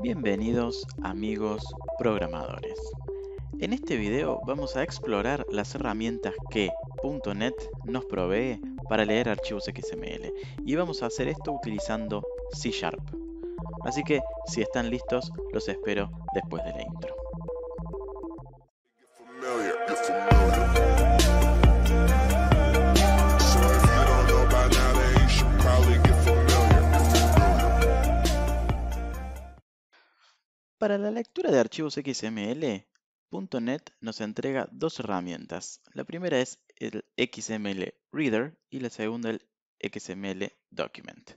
Bienvenidos amigos programadores. En este video vamos a explorar las herramientas que .NET nos provee para leer archivos XML y vamos a hacer esto utilizando C Sharp. Así que si están listos los espero después de la intro. Para la lectura de archivos XML, nos entrega dos herramientas. La primera es el XML Reader y la segunda el XML Document.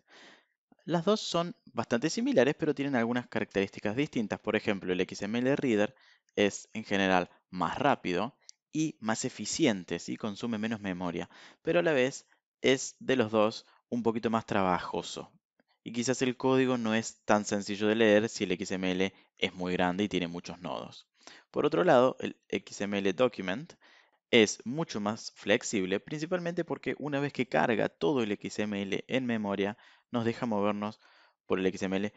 Las dos son bastante similares pero tienen algunas características distintas. Por ejemplo, el XML Reader es en general más rápido y más eficiente, si consume menos memoria, pero a la vez es de los dos un poquito más trabajoso y quizás el código no es tan sencillo de leer si el XML es muy grande y tiene muchos nodos. Por otro lado, el XML Document es mucho más flexible, principalmente porque una vez que carga todo el XML en memoria, nos deja movernos por el XML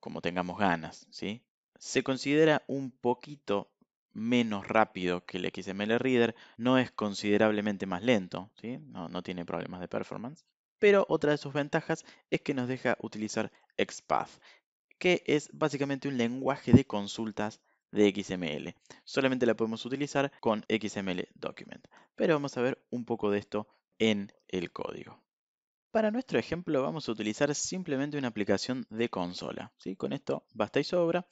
como tengamos ganas. ¿sí? Se considera un poquito menos rápido que el XML Reader, no es considerablemente más lento, ¿sí? no tiene problemas de performance, pero otra de sus ventajas es que nos deja utilizar XPath, que es básicamente un lenguaje de consultas de XML. Solamente la podemos utilizar con XML Document, pero vamos a ver un poco de esto en el código. Para nuestro ejemplo vamos a utilizar simplemente una aplicación de consola. ¿sí? Con esto basta y sobra.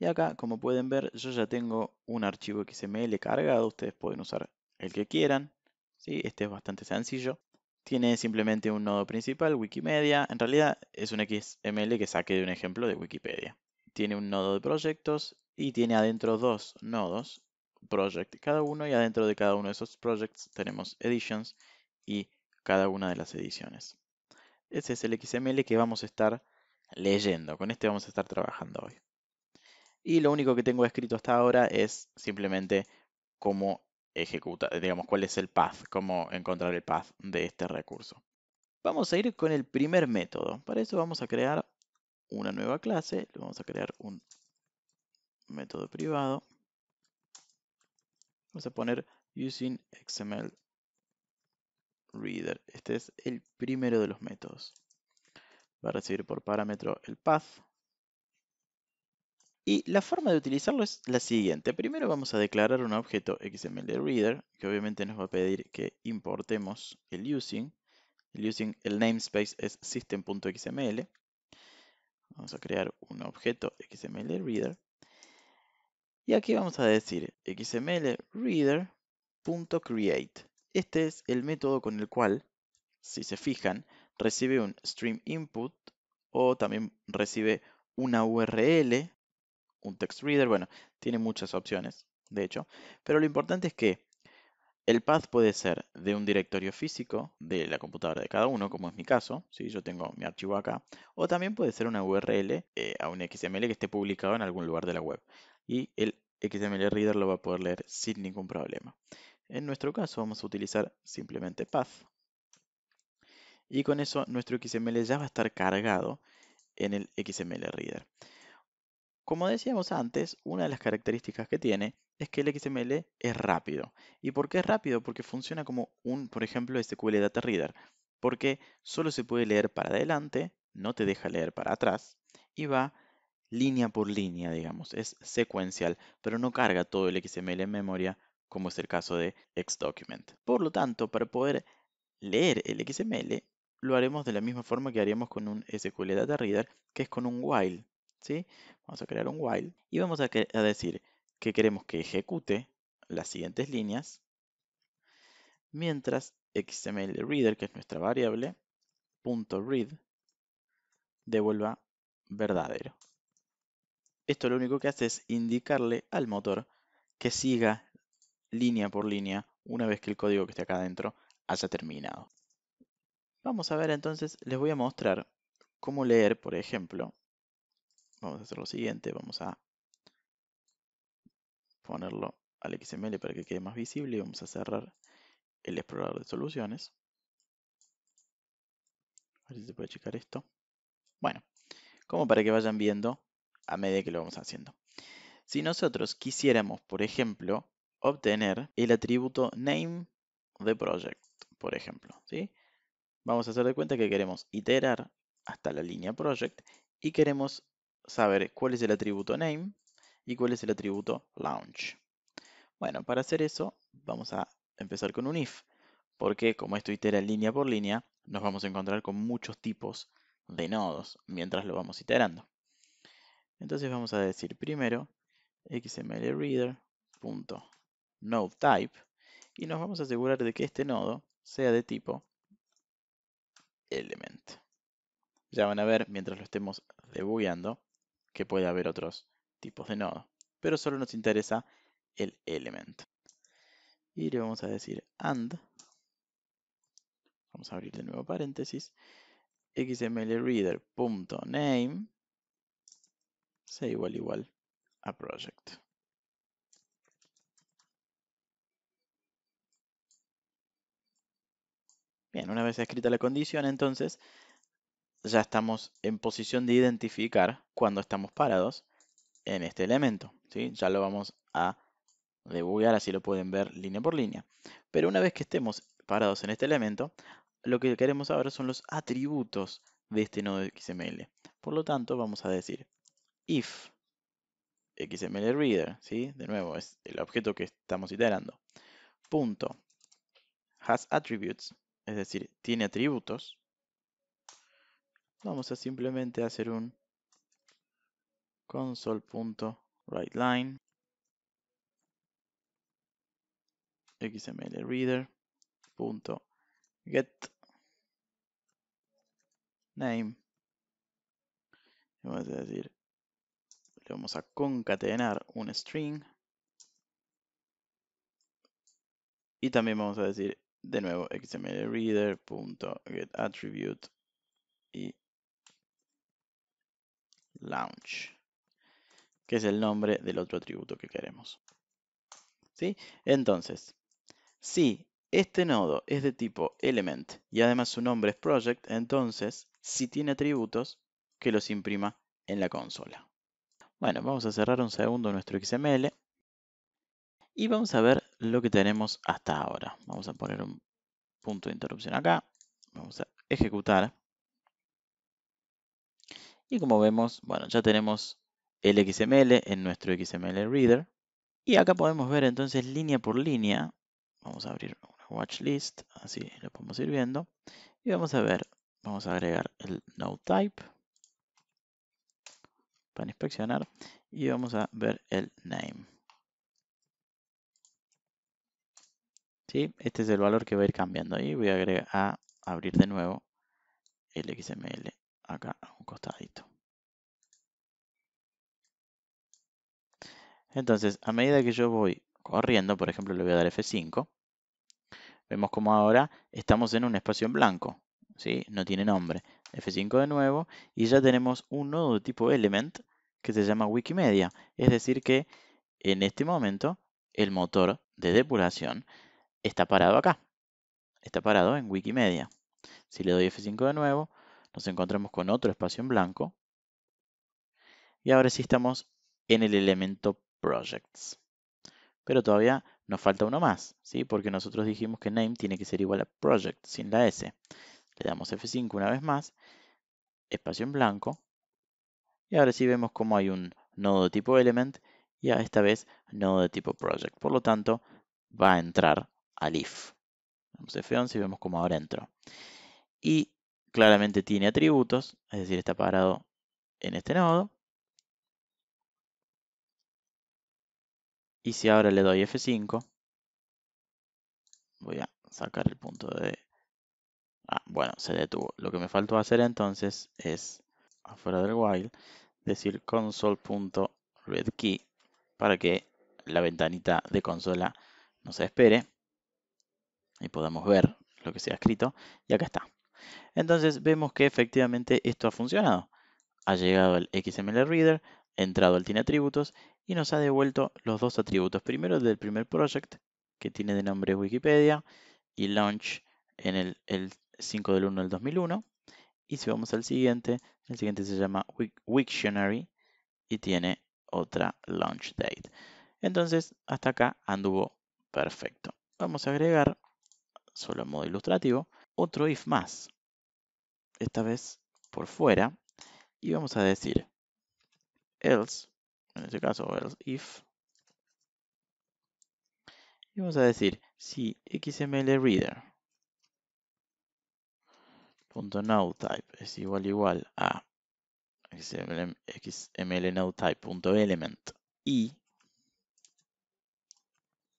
Y acá, como pueden ver, yo ya tengo un archivo XML cargado. Ustedes pueden usar el que quieran. ¿sí? Este es bastante sencillo tiene simplemente un nodo principal, Wikimedia. En realidad es un XML que saqué de un ejemplo de Wikipedia. Tiene un nodo de proyectos y tiene adentro dos nodos, project cada uno, y adentro de cada uno de esos projects tenemos editions y cada una de las ediciones. Ese es el XML que vamos a estar leyendo, con este vamos a estar trabajando hoy. Y lo único que tengo escrito hasta ahora es simplemente cómo ejecuta, digamos, cuál es el path, cómo encontrar el path de este recurso. Vamos a ir con el primer método. Para eso vamos a crear una nueva clase, le vamos a crear un método privado. Vamos a poner using XML reader. Este es el primero de los métodos. Va a recibir por parámetro el path. Y la forma de utilizarlo es la siguiente. Primero vamos a declarar un objeto XMLReader, que obviamente nos va a pedir que importemos el using. El using, el namespace es system.xml. Vamos a crear un objeto XMLReader. Y aquí vamos a decir xmlreader.create. Este es el método con el cual, si se fijan, recibe un stream input o también recibe una URL un text reader, bueno, tiene muchas opciones, de hecho, pero lo importante es que el path puede ser de un directorio físico de la computadora de cada uno, como es mi caso, si yo tengo mi archivo acá, o también puede ser una URL eh, a un XML que esté publicado en algún lugar de la web. Y el XML Reader lo va a poder leer sin ningún problema. En nuestro caso vamos a utilizar simplemente path. Y con eso nuestro XML ya va a estar cargado en el XML Reader. Como decíamos antes, una de las características que tiene es que el XML es rápido. ¿Y por qué es rápido? Porque funciona como un, por ejemplo, SQL Data Reader, porque solo se puede leer para adelante, no te deja leer para atrás, y va línea por línea, digamos, es secuencial, pero no carga todo el XML en memoria, como es el caso de XDocument. Por lo tanto, para poder leer el XML, lo haremos de la misma forma que haríamos con un SQL Data Reader, que es con un while. Vamos a crear un while y vamos a, decir que queremos que ejecute las siguientes líneas mientras xmlReader, que es nuestra variable, punto .read devuelva verdadero. Esto lo único que hace es indicarle al motor que siga línea por línea una vez que el código que está acá adentro haya terminado. Vamos a ver entonces, les voy a mostrar cómo leer, por ejemplo, vamos a hacer lo siguiente, vamos a ponerlo al XML para que quede más visible y vamos a cerrar el explorador de soluciones. A ver si se puede checar esto. Bueno, como para que vayan viendo a medida que lo vamos haciendo. Si nosotros quisiéramos, por ejemplo, obtener el atributo name de project, por ejemplo, ¿sí? Vamos a hacer de cuenta que queremos iterar hasta la línea project y queremos saber cuál es el atributo name y cuál es el atributo launch. Bueno, para hacer eso vamos a empezar con un if, porque como esto itera línea por línea, nos vamos a encontrar con muchos tipos de nodos mientras lo vamos iterando. Entonces vamos a decir primero xmlreader.nodetype y nos vamos a asegurar de que este nodo sea de tipo element. Ya van a ver mientras lo estemos debugueando que puede haber otros tipos de nodo. Pero solo nos interesa el elemento Y le vamos a decir and. Vamos a abrir de nuevo paréntesis. xmlreader.name sea igual igual a project. Bien, una vez escrita la condición, entonces ya estamos en posición de identificar cuando estamos parados en este elemento. ¿sí? Ya lo vamos a debugar, así lo pueden ver línea por línea. Pero una vez que estemos parados en este elemento, lo que queremos ahora son los atributos de este nodo XML. Por lo tanto, vamos a decir if XML ¿sí? de nuevo, es el objeto que estamos iterando, punto has attributes, es decir, tiene atributos, Vamos a simplemente hacer un console.writeLine xmlreader.get name vamos a decir le vamos a concatenar un string y también vamos a decir de nuevo xmlreader.getAttribute y launch, que es el nombre del otro atributo que queremos. ¿Sí? Entonces, si este nodo es de tipo element y además su nombre es project, entonces si tiene atributos, que los imprima en la consola. Bueno, vamos a cerrar un segundo nuestro XML y vamos a ver lo que tenemos hasta ahora. Vamos a poner un punto de interrupción acá, vamos a ejecutar y como vemos, bueno, ya tenemos el XML en nuestro XML Reader. Y acá podemos ver entonces línea por línea. Vamos a abrir una watch list, así lo podemos ir viendo. Y vamos a ver, vamos a agregar el node type para inspeccionar. Y vamos a ver el name. ¿Sí? Este es el valor que va a ir cambiando. Y voy a, a abrir de nuevo el XML acá a un costadito. Entonces, a medida que yo voy corriendo, por ejemplo, le voy a dar F5, vemos como ahora estamos en un espacio en blanco, ¿sí? No tiene nombre. F5 de nuevo, y ya tenemos un nodo de tipo element que se llama Wikimedia. Es decir que en este momento el motor de depuración está parado acá. Está parado en Wikimedia. Si le doy F5 de nuevo, nos encontramos con otro espacio en blanco. Y ahora sí estamos en el elemento projects. Pero todavía nos falta uno más, ¿sí? porque nosotros dijimos que name tiene que ser igual a project sin la S. Le damos F5 una vez más, espacio en blanco. Y ahora sí vemos cómo hay un nodo de tipo element y a esta vez nodo de tipo project. Por lo tanto, va a entrar al if. Damos F11 y vemos cómo ahora entra. Y claramente tiene atributos, es decir, está parado en este nodo. Y si ahora le doy F5, voy a sacar el punto de... Ah, bueno, se detuvo. Lo que me faltó hacer entonces es, afuera del while, decir console.readKey para que la ventanita de consola No se espere y podamos ver lo que se ha escrito. Y acá está. Entonces vemos que efectivamente esto ha funcionado. Ha llegado el XML Reader, ha entrado al tiene atributos y nos ha devuelto los dos atributos. Primero del primer project, que tiene de nombre Wikipedia, y launch en el, 5 del 1 del 2001. Y si vamos al siguiente, el siguiente se llama Wiktionary y tiene otra launch date. Entonces, hasta acá anduvo perfecto. Vamos a agregar, solo en modo ilustrativo, otro if más esta vez por fuera, y vamos a decir else, en este caso else if, y vamos a decir si xml reader .now type es igual igual a element y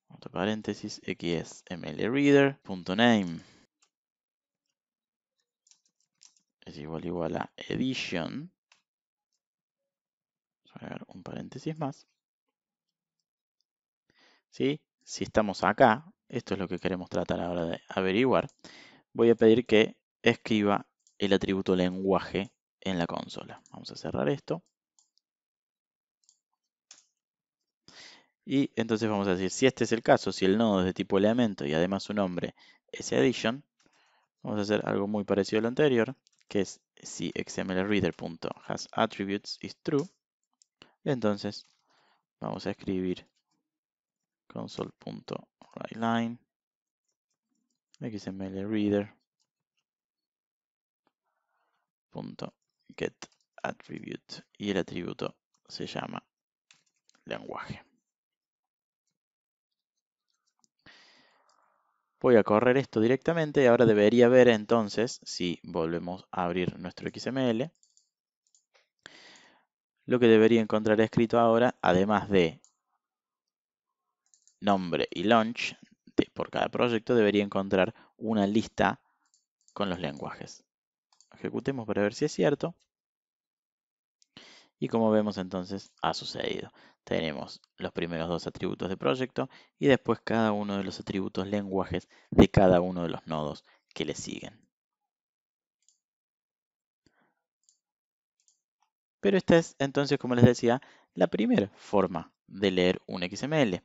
otro paréntesis name es igual igual a edition. Vamos a un paréntesis más. Si estamos acá, esto es lo que queremos tratar ahora de averiguar, voy a pedir que escriba el atributo lenguaje en la consola. Vamos a cerrar esto. Y entonces vamos a decir, si este es el caso, si el nodo es de tipo elemento y además su nombre es edition, vamos a hacer algo muy parecido a lo anterior que es si xmlreader.hasAttributes is true, entonces vamos a escribir console.writeLine xmlreader.getAttribute y el atributo se llama lenguaje. Voy a correr esto directamente y ahora debería ver entonces, si volvemos a abrir nuestro XML, lo que debería encontrar escrito ahora, además de nombre y launch por cada proyecto, debería encontrar una lista con los lenguajes. Ejecutemos para ver si es cierto. Y como vemos entonces ha sucedido. Tenemos los primeros dos atributos de proyecto y después cada uno de los atributos lenguajes de cada uno de los nodos que le siguen. Pero esta es entonces, como les decía, la primera forma de leer un XML.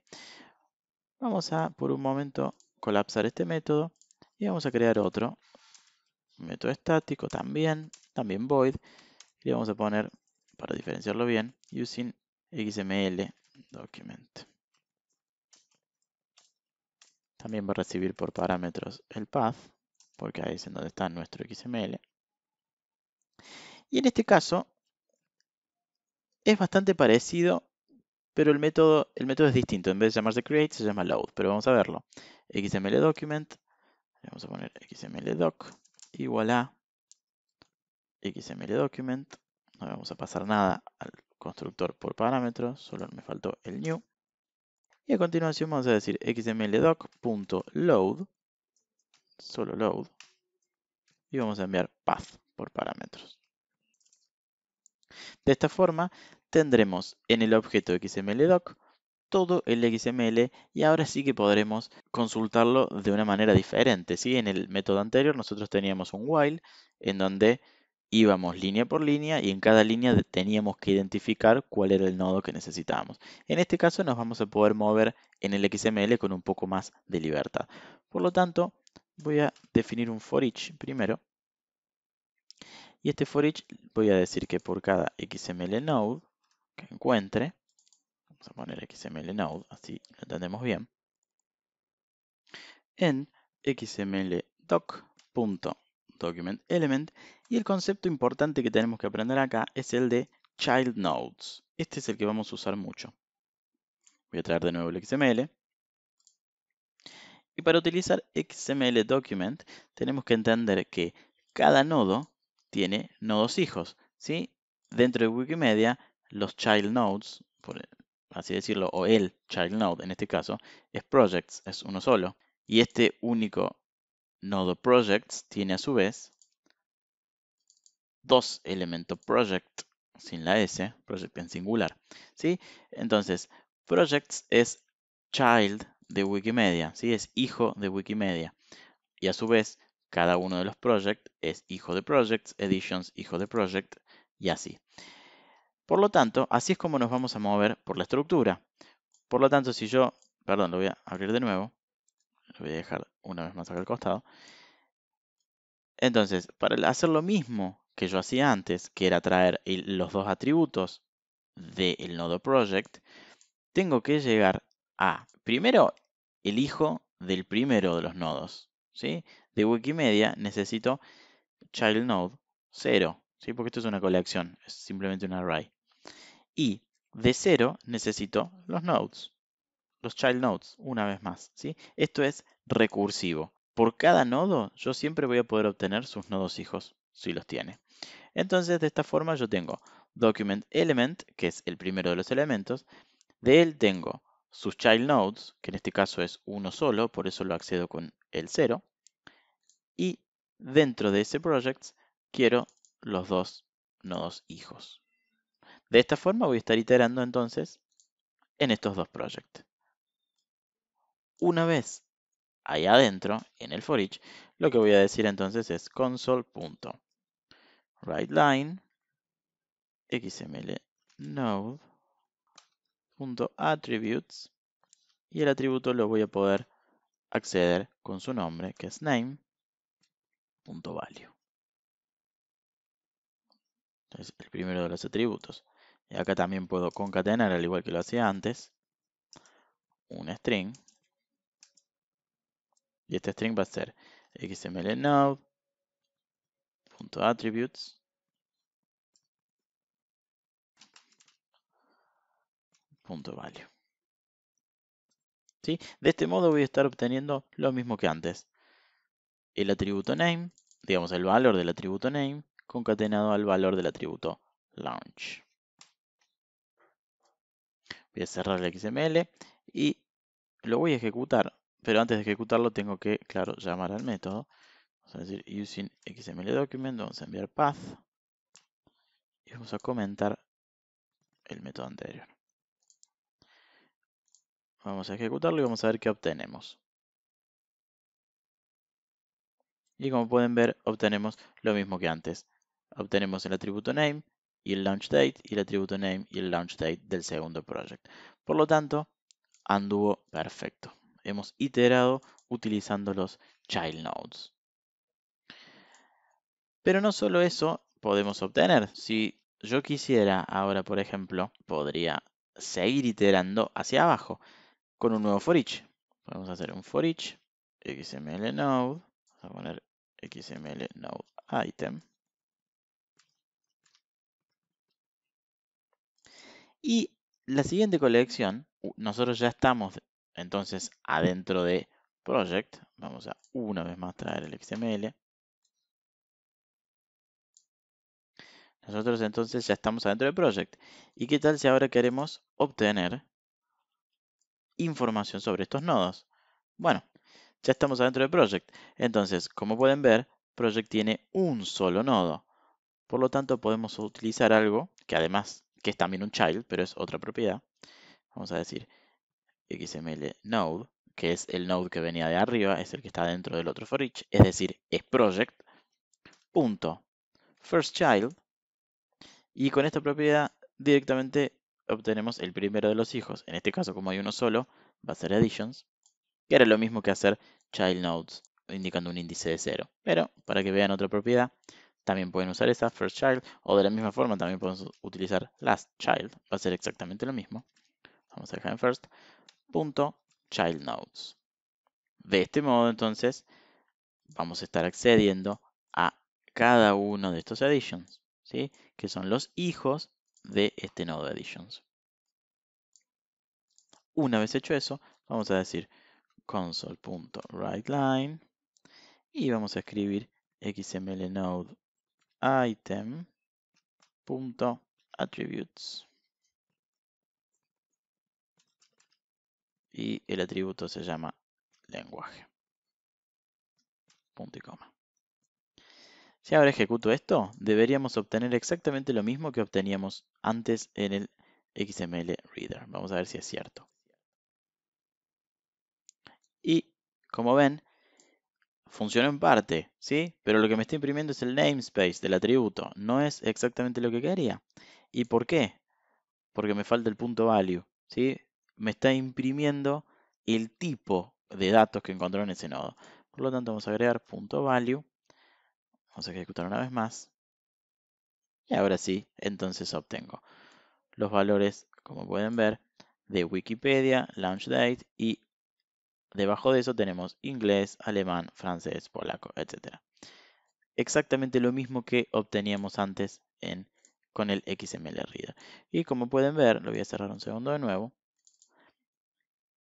Vamos a, por un momento, colapsar este método y vamos a crear otro. método estático también, también void. Y le vamos a poner para diferenciarlo bien, using XML document. También va a recibir por parámetros el path, porque ahí es en donde está nuestro XML. Y en este caso es bastante parecido, pero el método, el método es distinto. En vez de llamarse create, se llama load, pero vamos a verlo. XML document, vamos a poner XML doc, igual a XML document, no vamos a pasar nada al constructor por parámetros, solo me faltó el new. Y a continuación vamos a decir xmldoc.load, solo load, y vamos a enviar path por parámetros. De esta forma tendremos en el objeto xmldoc todo el XML y ahora sí que podremos consultarlo de una manera diferente. si En el método anterior nosotros teníamos un while en donde íbamos línea por línea y en cada línea teníamos que identificar cuál era el nodo que necesitábamos. En este caso nos vamos a poder mover en el XML con un poco más de libertad. Por lo tanto, voy a definir un for each primero. Y este for each voy a decir que por cada XML node que encuentre, vamos a poner XML node, así lo entendemos bien, en xml doc.documentElement, y el concepto importante que tenemos que aprender acá es el de child nodes. Este es el que vamos a usar mucho. Voy a traer de nuevo el XML. Y para utilizar XML document tenemos que entender que cada nodo tiene nodos hijos. ¿sí? Dentro de Wikimedia, los child nodes, por así decirlo, o el child node en este caso, es projects, es uno solo. Y este único nodo projects tiene a su vez dos elemento project sin la S, project en singular. ¿sí? Entonces, projects es child de Wikimedia, ¿sí? es hijo de Wikimedia. Y a su vez, cada uno de los projects es hijo de projects, editions, hijo de project, y así. Por lo tanto, así es como nos vamos a mover por la estructura. Por lo tanto, si yo, perdón, lo voy a abrir de nuevo, lo voy a dejar una vez más acá al costado. Entonces, para hacer lo mismo que yo hacía antes, que era traer los dos atributos del nodo project, tengo que llegar a, primero, el hijo del primero de los nodos. ¿sí? De Wikimedia necesito child node 0, ¿sí? porque esto es una colección, es simplemente un array. Y de 0 necesito los nodes, los child nodes, una vez más. ¿sí? Esto es recursivo. Por cada nodo yo siempre voy a poder obtener sus nodos hijos si los tiene. Entonces, de esta forma yo tengo document element, que es el primero de los elementos. De él tengo sus child nodes, que en este caso es uno solo, por eso lo accedo con el 0. Y dentro de ese project quiero los dos nodos hijos. De esta forma voy a estar iterando entonces en estos dos projects. Una vez Allá adentro, en el for each, lo que voy a decir entonces es console.writeLine xml y el atributo lo voy a poder acceder con su nombre que es name.value. Entonces, el primero de los atributos. Y acá también puedo concatenar, al igual que lo hacía antes, un string y este string va a ser xml .value. ¿Sí? De este modo voy a estar obteniendo lo mismo que antes. El atributo name, digamos el valor del atributo name, concatenado al valor del atributo launch. Voy a cerrar el XML y lo voy a ejecutar pero antes de ejecutarlo tengo que, claro, llamar al método. Vamos a decir using xml document, vamos a enviar path y vamos a comentar el método anterior. Vamos a ejecutarlo y vamos a ver qué obtenemos. Y como pueden ver, obtenemos lo mismo que antes. Obtenemos el atributo name y el launch date y el atributo name y el launch date del segundo project. Por lo tanto, anduvo perfecto hemos iterado utilizando los child nodes. Pero no solo eso podemos obtener. Si yo quisiera ahora, por ejemplo, podría seguir iterando hacia abajo con un nuevo for each. Podemos hacer un for each, xml node, vamos a poner xml node item. Y la siguiente colección, nosotros ya estamos entonces, adentro de Project, vamos a una vez más traer el XML. Nosotros entonces ya estamos adentro de Project. ¿Y qué tal si ahora queremos obtener información sobre estos nodos? Bueno, ya estamos adentro de Project. Entonces, como pueden ver, Project tiene un solo nodo. Por lo tanto, podemos utilizar algo que además, que es también un child, pero es otra propiedad. Vamos a decir xml node, que es el node que venía de arriba, es el que está dentro del otro for each, es decir, es project, first child, y con esta propiedad directamente obtenemos el primero de los hijos. En este caso, como hay uno solo, va a ser additions, que era lo mismo que hacer child nodes, indicando un índice de 0. Pero, para que vean otra propiedad, también pueden usar esa, first child, o de la misma forma también podemos utilizar last child, va a ser exactamente lo mismo vamos a dejar en first, child nodes. De este modo, entonces, vamos a estar accediendo a cada uno de estos additions, ¿sí? que son los hijos de este nodo additions. Una vez hecho eso, vamos a decir console.writeLine y vamos a escribir xml y el atributo se llama lenguaje. Punto y coma. Si ahora ejecuto esto, deberíamos obtener exactamente lo mismo que obteníamos antes en el XML Reader. Vamos a ver si es cierto. Y, como ven, funciona en parte, ¿sí? Pero lo que me está imprimiendo es el namespace del atributo. No es exactamente lo que quería. ¿Y por qué? Porque me falta el punto value, ¿sí? me está imprimiendo el tipo de datos que encontró en ese nodo. Por lo tanto, vamos a agregar punto .value. Vamos a ejecutar una vez más. Y ahora sí, entonces obtengo los valores, como pueden ver, de Wikipedia, launch date y debajo de eso tenemos inglés, alemán, francés, polaco, etc. Exactamente lo mismo que obteníamos antes en, con el XML Reader. Y como pueden ver, lo voy a cerrar un segundo de nuevo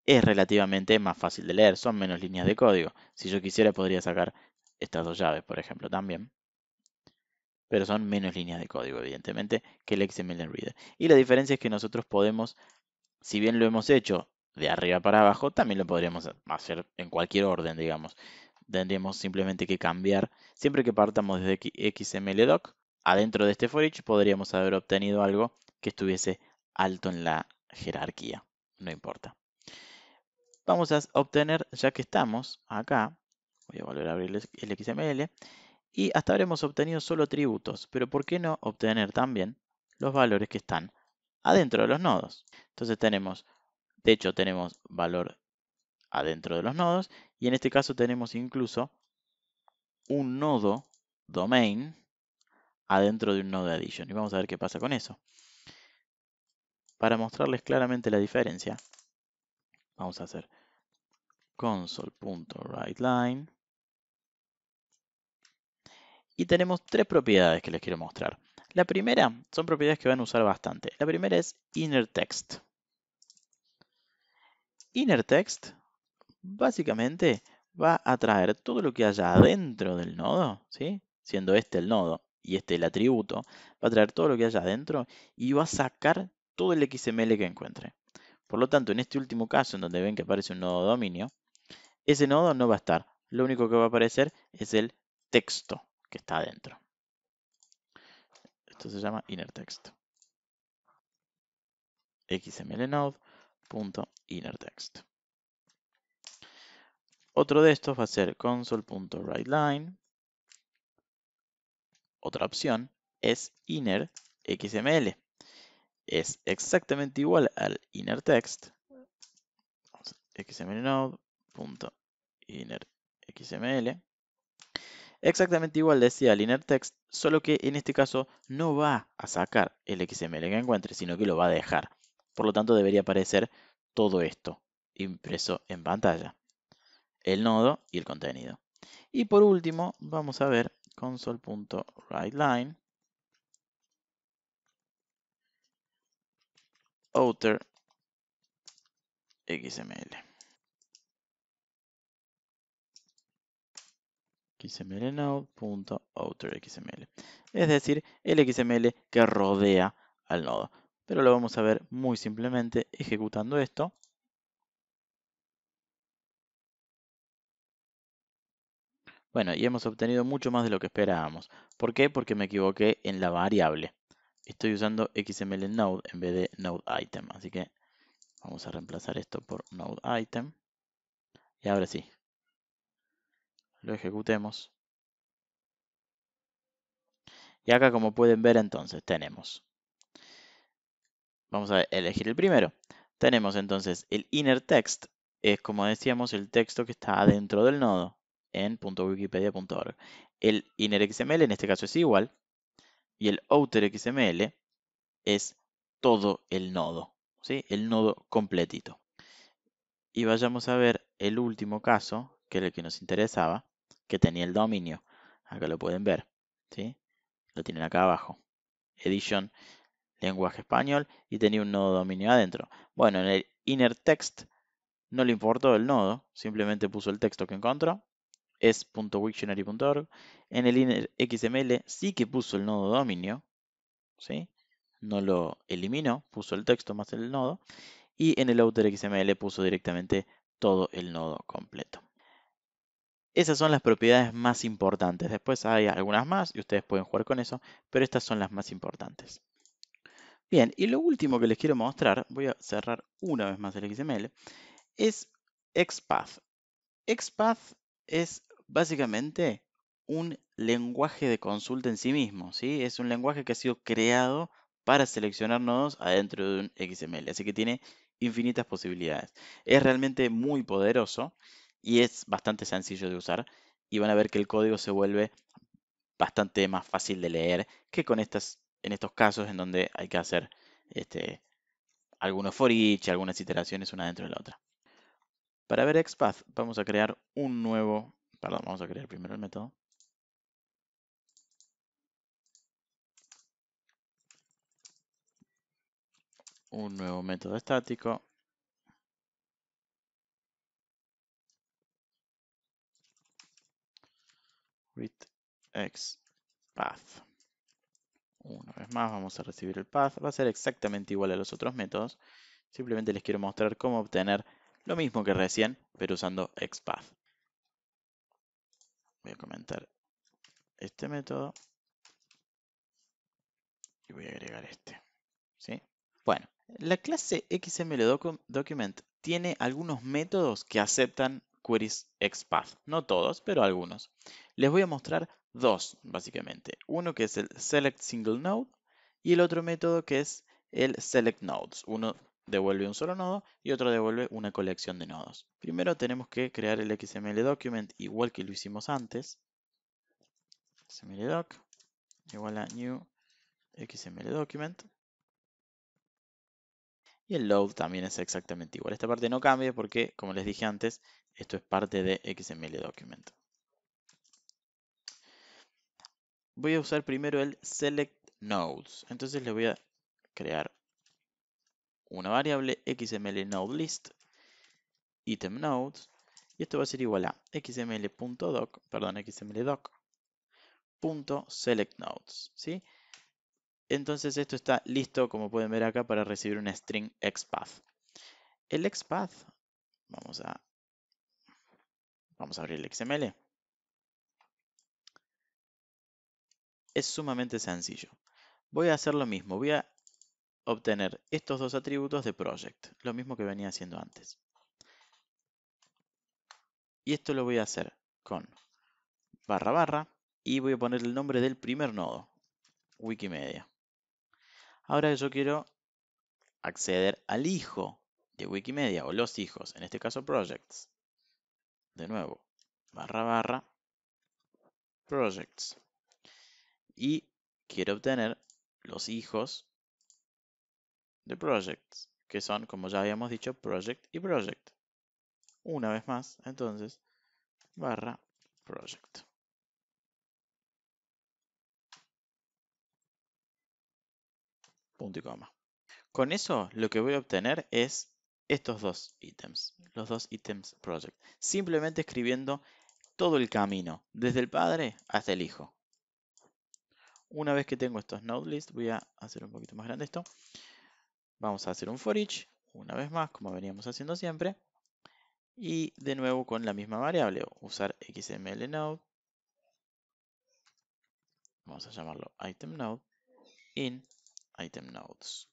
es relativamente más fácil de leer, son menos líneas de código. Si yo quisiera podría sacar estas dos llaves, por ejemplo, también. Pero son menos líneas de código, evidentemente, que el XML Reader. Y la diferencia es que nosotros podemos, si bien lo hemos hecho de arriba para abajo, también lo podríamos hacer en cualquier orden, digamos. Tendríamos simplemente que cambiar, siempre que partamos desde XML Doc, adentro de este for each podríamos haber obtenido algo que estuviese alto en la jerarquía. No importa vamos a obtener, ya que estamos acá, voy a volver a abrir el XML, y hasta ahora hemos obtenido solo atributos, pero ¿por qué no obtener también los valores que están adentro de los nodos? Entonces tenemos, de hecho tenemos valor adentro de los nodos, y en este caso tenemos incluso un nodo domain adentro de un nodo addition. Y vamos a ver qué pasa con eso. Para mostrarles claramente la diferencia, Vamos a hacer console.WriteLine. Y tenemos tres propiedades que les quiero mostrar. La primera son propiedades que van a usar bastante. La primera es innerText. InnerText básicamente va a traer todo lo que haya adentro del nodo, ¿sí? siendo este el nodo y este el atributo, va a traer todo lo que haya adentro y va a sacar todo el XML que encuentre. Por lo tanto, en este último caso, en donde ven que aparece un nodo dominio, ese nodo no va a estar. Lo único que va a aparecer es el texto que está adentro. Esto se llama inner text. xmlnode.innerText. Otro de estos va a ser console.writeLine. Otra opción es inner XML es exactamente igual al inner text xml exactamente igual decía el inner text solo que en este caso no va a sacar el xml que encuentre sino que lo va a dejar por lo tanto debería aparecer todo esto impreso en pantalla el nodo y el contenido y por último vamos a ver console.writeLine Outer XML. XML, Es decir, el XML que rodea al nodo. Pero lo vamos a ver muy simplemente ejecutando esto. Bueno, y hemos obtenido mucho más de lo que esperábamos. ¿Por qué? Porque me equivoqué en la variable estoy usando XML Node en vez de Node Item. Así que vamos a reemplazar esto por Node Item. Y ahora sí. Lo ejecutemos. Y acá como pueden ver entonces tenemos. Vamos a elegir el primero. Tenemos entonces el inner text. Es como decíamos el texto que está adentro del nodo en .wikipedia.org. El inner XML en este caso es igual y el outer XML es todo el nodo, ¿sí? el nodo completito. Y vayamos a ver el último caso, que es el que nos interesaba, que tenía el dominio. Acá lo pueden ver, ¿sí? lo tienen acá abajo. Edition, lenguaje español, y tenía un nodo dominio adentro. Bueno, en el inner text no le importó el nodo, simplemente puso el texto que encontró es.wiktionary.org. En el inner XML sí que puso el nodo dominio, ¿sí? no lo eliminó, puso el texto más el nodo. Y en el outer XML puso directamente todo el nodo completo. Esas son las propiedades más importantes. Después hay algunas más y ustedes pueden jugar con eso, pero estas son las más importantes. Bien, y lo último que les quiero mostrar, voy a cerrar una vez más el XML, es XPath. XPath es básicamente un lenguaje de consulta en sí mismo, ¿sí? Es un lenguaje que ha sido creado para seleccionar nodos adentro de un XML, así que tiene infinitas posibilidades. Es realmente muy poderoso y es bastante sencillo de usar y van a ver que el código se vuelve bastante más fácil de leer que con estas, en estos casos en donde hay que hacer este, algunos for each, algunas iteraciones una dentro de la otra. Para ver XPath vamos a crear un nuevo Perdón, vamos a crear primero el método. Un nuevo método estático. readExPath. Una vez más vamos a recibir el path. Va a ser exactamente igual a los otros métodos. Simplemente les quiero mostrar cómo obtener lo mismo que recién, pero usando XPath voy a comentar este método y voy a agregar este. ¿Sí? Bueno, la clase XMLDocument tiene algunos métodos que aceptan queries XPath. No todos, pero algunos. Les voy a mostrar dos, básicamente. Uno que es el selectSingleNode y el otro método que es el selectNodes. Uno devuelve un solo nodo y otro devuelve una colección de nodos. Primero tenemos que crear el XML document igual que lo hicimos antes. XML doc igual a new XML document. Y el load también es exactamente igual. Esta parte no cambia porque, como les dije antes, esto es parte de XML document. Voy a usar primero el select nodes. Entonces le voy a crear una variable xml node list item nodes y esto va a ser igual a xml.doc, perdón, xmldoc, punto select nodes, ¿sí? Entonces esto está listo, como pueden ver acá, para recibir una string xpath. El xpath, vamos a, vamos a abrir el xml, es sumamente sencillo. Voy a hacer lo mismo, voy a obtener estos dos atributos de project, lo mismo que venía haciendo antes. Y esto lo voy a hacer con barra barra y voy a poner el nombre del primer nodo, Wikimedia. Ahora yo quiero acceder al hijo de Wikimedia o los hijos, en este caso projects. De nuevo, barra barra projects. Y quiero obtener los hijos de projects, que son, como ya habíamos dicho, project y project. Una vez más, entonces, barra project. Punto y coma. Con eso lo que voy a obtener es estos dos ítems, los dos ítems project, simplemente escribiendo todo el camino, desde el padre hasta el hijo. Una vez que tengo estos node list, voy a hacer un poquito más grande esto. Vamos a hacer un for each, una vez más, como veníamos haciendo siempre. Y de nuevo con la misma variable, usar xmlNode, Vamos a llamarlo itemNode, In itemNodes.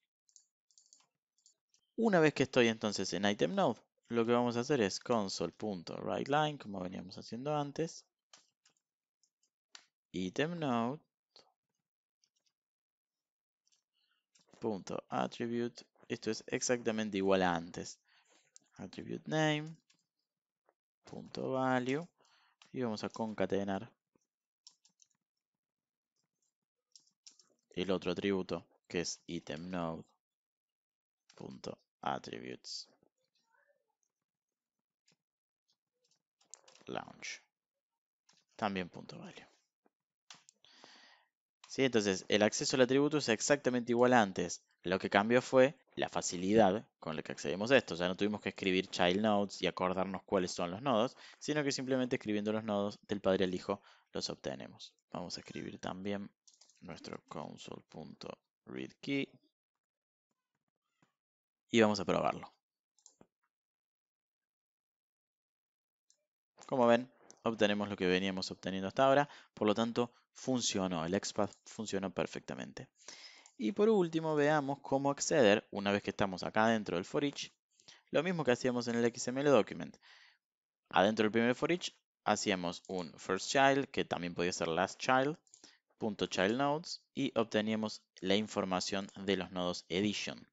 Una vez que estoy entonces en itemNode, lo que vamos a hacer es console.writeLine, como veníamos haciendo antes. itemNode, punto attribute esto es exactamente igual a antes attribute name punto value y vamos a concatenar el otro atributo que es item node punto attributes launch también punto value entonces, el acceso al atributo es exactamente igual a antes. Lo que cambió fue la facilidad con la que accedemos a esto. Ya no tuvimos que escribir child nodes y acordarnos cuáles son los nodos, sino que simplemente escribiendo los nodos del padre al hijo los obtenemos. Vamos a escribir también nuestro console.readKey y vamos a probarlo. Como ven, obtenemos lo que veníamos obteniendo hasta ahora, por lo tanto funcionó, el XPath funcionó perfectamente. Y por último veamos cómo acceder, una vez que estamos acá dentro del for each, lo mismo que hacíamos en el XML document. Adentro del primer for each hacíamos un first child, que también podía ser last child, punto child nodes, y obteníamos la información de los nodos edition.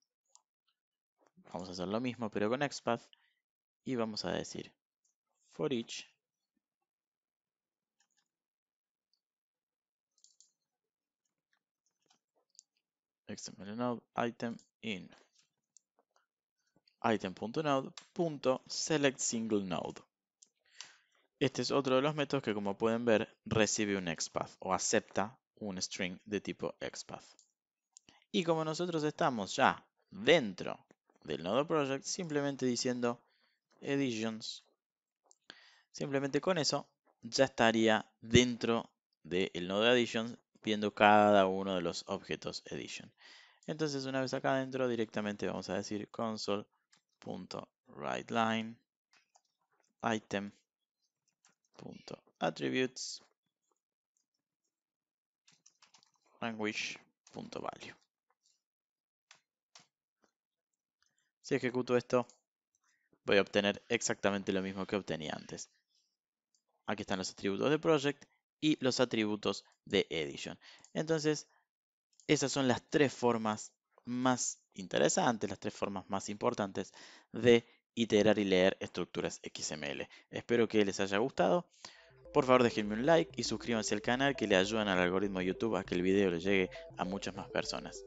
Vamos a hacer lo mismo pero con XPath y vamos a decir for each xml item in Este es otro de los métodos que como pueden ver recibe un XPath o acepta un string de tipo XPath. Y como nosotros estamos ya dentro del nodo project, simplemente diciendo editions. Simplemente con eso ya estaría dentro del nodo editions viendo cada uno de los objetos edition. Entonces una vez acá adentro directamente vamos a decir console.WriteLine item.attributes language.value. Si ejecuto esto, voy a obtener exactamente lo mismo que obtenía antes. Aquí están los atributos de project y los atributos de Edition. Entonces, esas son las tres formas más interesantes, las tres formas más importantes de iterar y leer estructuras XML. Espero que les haya gustado. Por favor déjenme un like y suscríbanse al canal que le ayudan al algoritmo de YouTube a que el video le llegue a muchas más personas.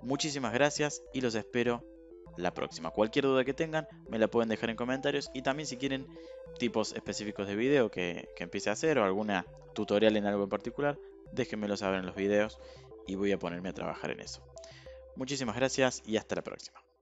Muchísimas gracias y los espero la próxima. Cualquier duda que tengan me la pueden dejar en comentarios y también si quieren tipos específicos de video que, empiece a hacer o alguna tutorial en algo en particular, déjenmelo saber en los videos y voy a ponerme a trabajar en eso. Muchísimas gracias y hasta la próxima.